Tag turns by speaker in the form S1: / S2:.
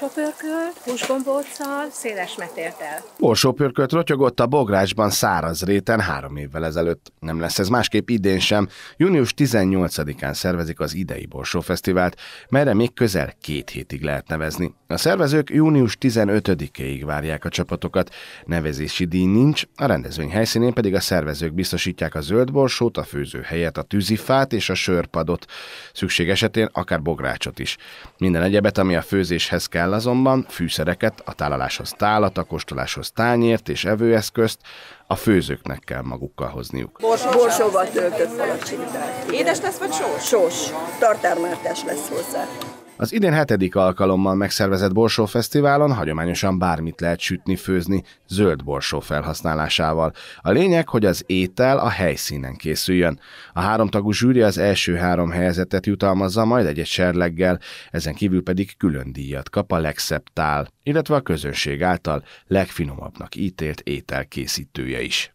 S1: borsópörkölt, húsgombóccal, széles metértel. Borsópörkölt rotyogott a bográcsban száraz réten három évvel ezelőtt. Nem lesz ez másképp idén sem. Június 18-án szervezik az idei borsófesztivált, melyre még közel két hétig lehet nevezni. A szervezők június 15 ig várják a csapatokat. Nevezési díj nincs, a rendezvény helyszínén pedig a szervezők biztosítják a zöld borsót, a főző helyet, a tűzifát és a sörpadot. Szükség esetén akár bográcsot is. Minden egyebet, ami a főzéshez kell, kell azonban fűszereket, a tálaláshoz tálat, a kóstoláshoz tányért és evőeszközt, a főzőknek kell magukkal hozniuk.
S2: Bors, borsóval töltött palacsintát. Édes lesz vagy sós? Sós. Tartármártás lesz hozzá.
S1: Az idén hetedik alkalommal megszervezett Borsó Fesztiválon hagyományosan bármit lehet sütni, főzni, zöld borsó felhasználásával. A lényeg, hogy az étel a helyszínen készüljön. A háromtagú zsűri az első három helyzetet jutalmazza, majd egy-egy serleggel, ezen kívül pedig külön díjat kap a legszebb tál, illetve a közönség által legfinomabbnak ítélt ételkészítője is.